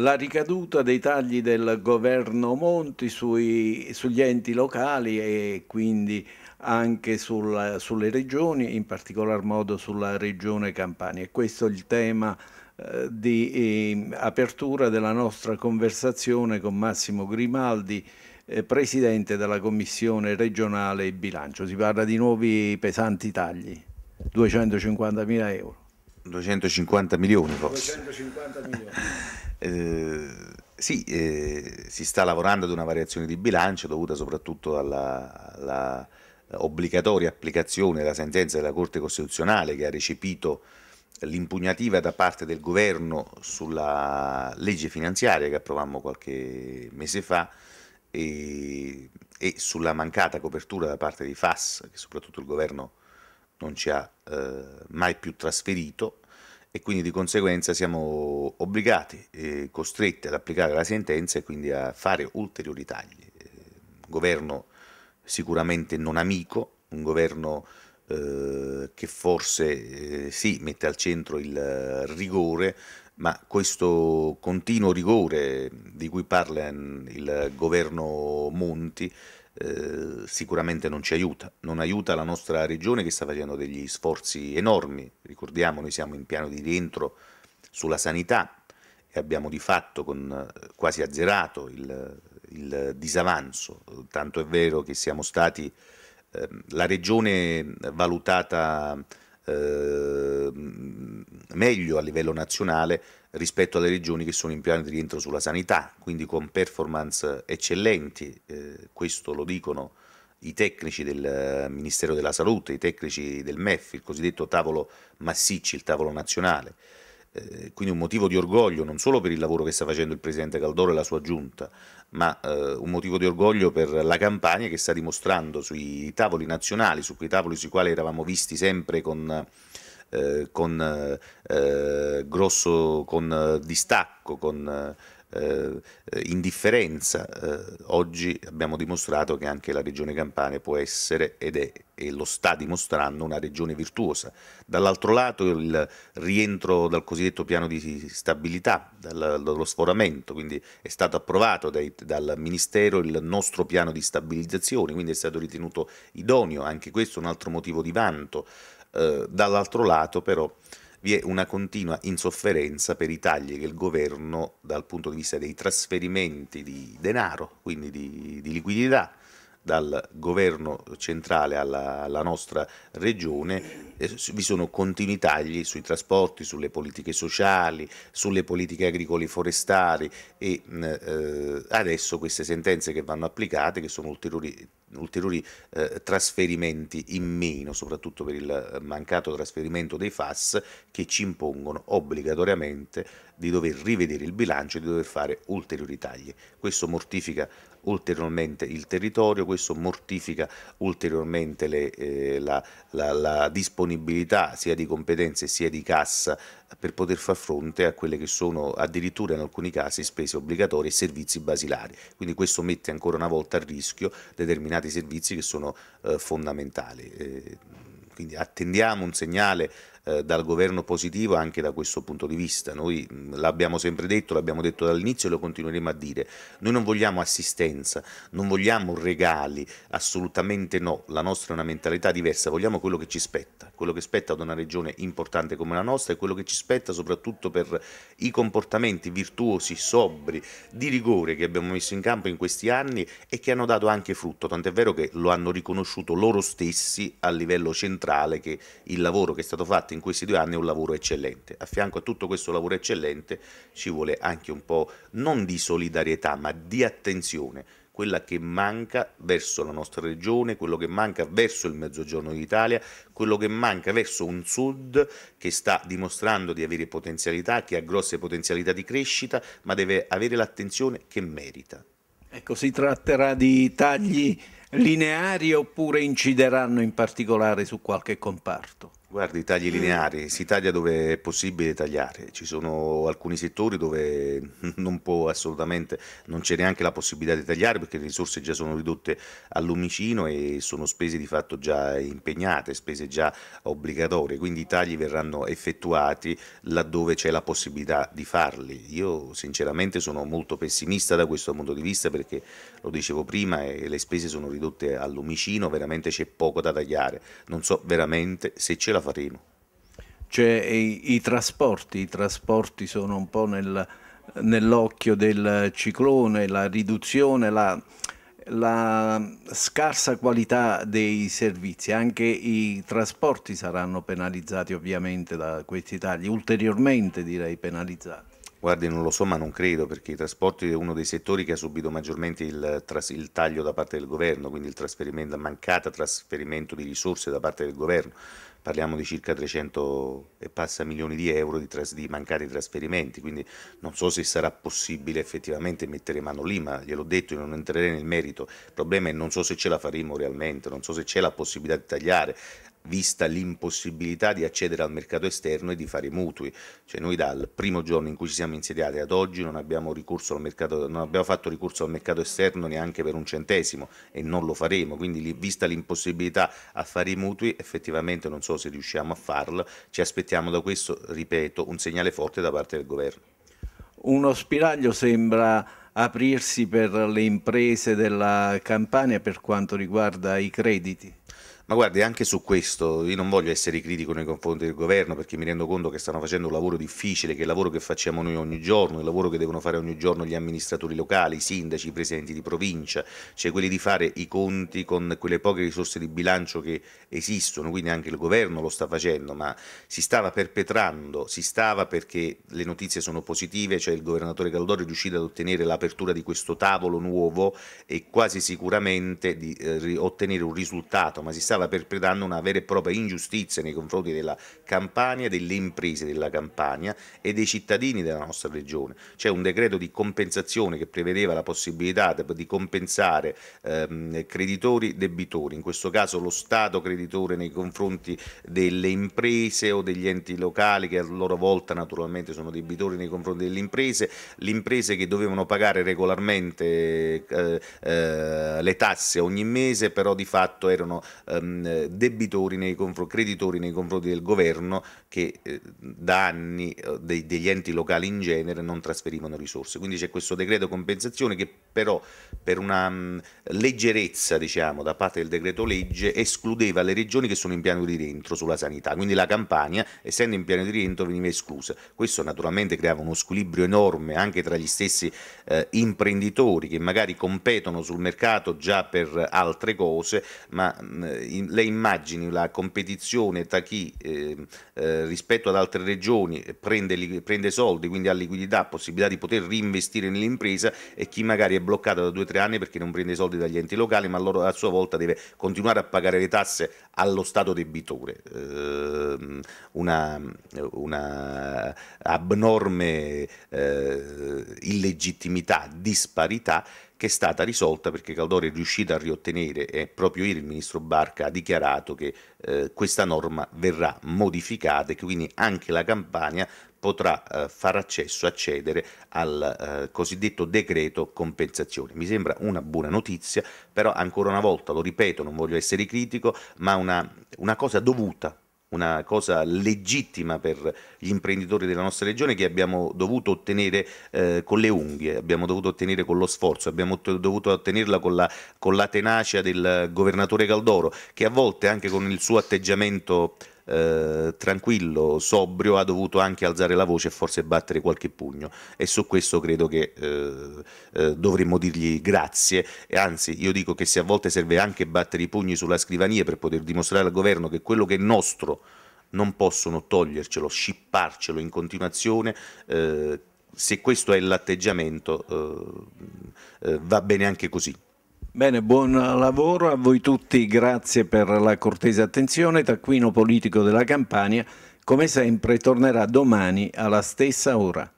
la ricaduta dei tagli del governo Monti sui, sugli enti locali e quindi anche sulla, sulle regioni, in particolar modo sulla regione Campania. Questo è il tema eh, di eh, apertura della nostra conversazione con Massimo Grimaldi, eh, Presidente della Commissione regionale bilancio. Si parla di nuovi pesanti tagli, 250 mila euro. 250 milioni forse. 250 milioni. Eh, sì, eh, si sta lavorando ad una variazione di bilancio dovuta soprattutto alla, alla obbligatoria applicazione della sentenza della Corte Costituzionale che ha recepito l'impugnativa da parte del governo sulla legge finanziaria che approvammo qualche mese fa e, e sulla mancata copertura da parte di FAS che soprattutto il governo non ci ha eh, mai più trasferito e quindi di conseguenza siamo obbligati, eh, costretti ad applicare la sentenza e quindi a fare ulteriori tagli. Eh, un governo sicuramente non amico, un governo eh, che forse eh, sì, mette al centro il eh, rigore, ma questo continuo rigore di cui parla il governo Monti eh, sicuramente non ci aiuta, non aiuta la nostra regione che sta facendo degli sforzi enormi, ricordiamo noi siamo in piano di rientro sulla sanità e abbiamo di fatto con, eh, quasi azzerato il, il, disavanzo, tanto è vero che siamo stati eh, la regione valutata eh, meglio a livello nazionale rispetto alle regioni che sono in piano di rientro sulla sanità, quindi con performance eccellenti, eh, questo lo dicono i tecnici del eh, Ministero della Salute, i tecnici del MEF, il cosiddetto tavolo Massicci, il tavolo nazionale. Eh, quindi un motivo di orgoglio non solo per il lavoro che sta facendo il Presidente Caldoro e la sua giunta, ma eh, un motivo di orgoglio per la campagna che sta dimostrando sui tavoli nazionali, su quei tavoli sui quali eravamo visti sempre con eh, con eh, grosso con eh, distacco, con eh, indifferenza. oggi abbiamo dimostrato che anche la regione Campania può essere ed è e lo sta dimostrando una regione virtuosa. Dall'altro lato il rientro dal cosiddetto piano di stabilità, dal, dallo sforamento, quindi è stato approvato dai, dal Ministero il nostro piano di stabilizzazione, quindi è stato ritenuto idoneo, anche questo è un altro motivo di vanto. Eh, dall'altro lato però vi è una continua insofferenza per i tagli che il governo dal punto di vista dei trasferimenti di denaro, quindi di, di liquidità, dal governo centrale alla, alla nostra regione, eh, vi sono continui tagli sui trasporti, sulle politiche sociali, sulle politiche agricole e forestali e eh, adesso queste sentenze che vanno applicate, che sono ulteriori ulteriori eh, trasferimenti in meno, soprattutto per il mancato trasferimento dei FAS, che ci impongono obbligatoriamente di dover rivedere il bilancio e di dover fare ulteriori tagli. Questo mortifica ulteriormente il territorio, questo mortifica ulteriormente le, eh, la, la, la disponibilità sia di competenze sia di cassa per poter far fronte a quelle che sono addirittura in alcuni casi spese obbligatorie e servizi basilari. Quindi questo mette ancora una volta a rischio determinati servizi che sono eh, fondamentali. Eh, quindi attendiamo un segnale eh, dal governo positivo anche da questo punto di vista. Noi l'abbiamo sempre detto, l'abbiamo detto dall'inizio e lo continueremo a dire. Noi non vogliamo assistenza, non vogliamo regali, assolutamente no. La nostra è una mentalità diversa, vogliamo quello che ci spetta, quello che spetta ad una regione importante come la nostra e quello che ci spetta soprattutto per i comportamenti virtuosi, sobri, di rigore che abbiamo messo in campo in questi anni e che hanno dato anche frutto, tant'è vero che lo hanno riconosciuto loro stessi a livello centrale che il lavoro che è stato fatto fatto in questi due anni un lavoro eccellente. A fianco a tutto questo lavoro eccellente ci vuole anche un po' non di solidarietà, ma di attenzione, quella che manca verso la nostra regione, quello che manca verso il mezzogiorno d'Italia, quello che manca verso un sud che sta dimostrando di avere potenzialità, che ha grosse potenzialità di crescita, ma deve avere l'attenzione che merita. Ecco, si tratterà di tagli lineari oppure incideranno in particolare su qualche comparto? Guardi, i tagli lineari, si taglia dove è possibile tagliare, ci sono alcuni settori dove non può assolutamente, non c'è neanche la possibilità di tagliare perché le risorse già sono ridotte all'omicino e sono spese di fatto già impegnate, spese già obbligatorie, quindi i tagli verranno effettuati laddove c'è la possibilità di farli. Io sinceramente sono molto pessimista da questo punto di vista perché lo dicevo prima, e eh, le spese sono ridotte all'omicino, veramente c'è poco da tagliare, non so veramente se ce la la faremo. Cioè i, i trasporti, i trasporti sono un po' nel, nell'occhio del ciclone, la riduzione, la, la scarsa qualità dei servizi, anche i trasporti saranno penalizzati ovviamente da questi tagli, ulteriormente direi penalizzati. Guardi, non lo so, ma non credo, perché i trasporti è uno dei settori che ha subito maggiormente il, il taglio da parte del governo, quindi il trasferimento, il mancato trasferimento di risorse da parte del governo. Parliamo di circa 300 e passa milioni di euro di, tras, di mancati trasferimenti, quindi non so se sarà possibile effettivamente mettere mano lì, ma gliel'ho detto, non entrerei nel merito. Il problema è non so se ce la faremo realmente, non so se c'è la possibilità di tagliare, vista l'impossibilità di accedere al mercato esterno e di fare mutui. Cioè noi dal primo giorno in cui ci siamo insediati ad oggi non abbiamo, mercato, non abbiamo fatto ricorso al mercato esterno neanche per un centesimo e non lo faremo, quindi vista l'impossibilità a fare i mutui effettivamente non so se riusciamo a farlo, ci aspettiamo da questo, ripeto, un segnale forte da parte del governo. Uno spiraglio sembra aprirsi per le imprese della Campania per quanto riguarda i crediti? Ma guardi, anche su questo io non voglio essere critico nei confronti del governo perché mi rendo conto che stanno facendo un lavoro difficile, che è il lavoro che facciamo noi ogni giorno, il lavoro che devono fare ogni giorno gli amministratori locali, i sindaci, i presidenti di provincia, cioè quelli di fare i conti con quelle poche risorse di bilancio che esistono, quindi anche il governo lo sta facendo, ma si stava perpetrando, si stava perché le notizie sono positive, cioè il governatore Caldoro è riuscito ad ottenere l'apertura di questo tavolo nuovo e quasi sicuramente di eh, ottenere un risultato, ma si stava stava perpetrando una vera e propria ingiustizia nei confronti della Campania, delle imprese della Campania e dei cittadini della nostra regione. C'è un decreto di compensazione che prevedeva la possibilità di compensare ehm, creditori debitori, in questo caso lo Stato creditore nei confronti delle imprese o degli enti locali che a loro volta naturalmente sono debitori nei confronti delle imprese, le imprese che dovevano pagare regolarmente eh, eh, le tasse ogni mese però di fatto erano eh, Ehm, debitori nei confronti, creditori nei confronti del governo che eh, da anni eh, degli enti locali in genere non trasferivano risorse. Quindi c'è questo decreto compensazione che però per una mm, leggerezza diciamo, da parte del decreto legge escludeva le regioni che sono in piano di rientro sulla sanità, quindi la Campania essendo in piano di rientro veniva esclusa. Questo naturalmente creava uno squilibrio enorme anche tra gli stessi eh, imprenditori che magari competono sul mercato già per altre cose, ma mh, mm, le immagini, la competizione tra chi eh, eh, rispetto ad altre regioni eh, prende, prende, soldi, quindi ha liquidità, possibilità di poter reinvestire nell'impresa e chi magari è bloccato da due o tre anni perché non prende soldi dagli enti locali, ma loro a sua volta deve continuare a pagare le tasse allo Stato debitore. Eh, una, una, abnorme eh, illegittimità, disparità che è stata risolta perché Caldori è riuscito a riottenere e proprio ieri il ministro Barca ha dichiarato che eh, questa norma verrà modificata e che quindi anche la Campania potrà eh, far accesso, accedere al eh, cosiddetto decreto compensazione. Mi sembra una buona notizia, però ancora una volta, lo ripeto, non voglio essere critico, ma una, una cosa dovuta una cosa legittima per gli imprenditori della nostra regione che abbiamo dovuto ottenere eh, con le unghie, abbiamo dovuto ottenere con lo sforzo, abbiamo dovuto ottenerla con la, con la tenacia del governatore Caldoro che a volte anche con il suo atteggiamento eh, tranquillo, sobrio, ha dovuto anche alzare la voce e forse battere qualche pugno e su questo credo che eh, eh, dovremmo dirgli grazie e anzi io dico che se a volte serve anche battere i pugni sulla scrivania per poter dimostrare al governo che quello che è nostro non possono togliercelo, scipparcelo in continuazione. Eh, se questo è l'atteggiamento, eh, eh, va bene anche così. Bene, buon lavoro a voi tutti, grazie per la cortese attenzione. Taccuino politico della Campania, come sempre, tornerà domani alla stessa ora.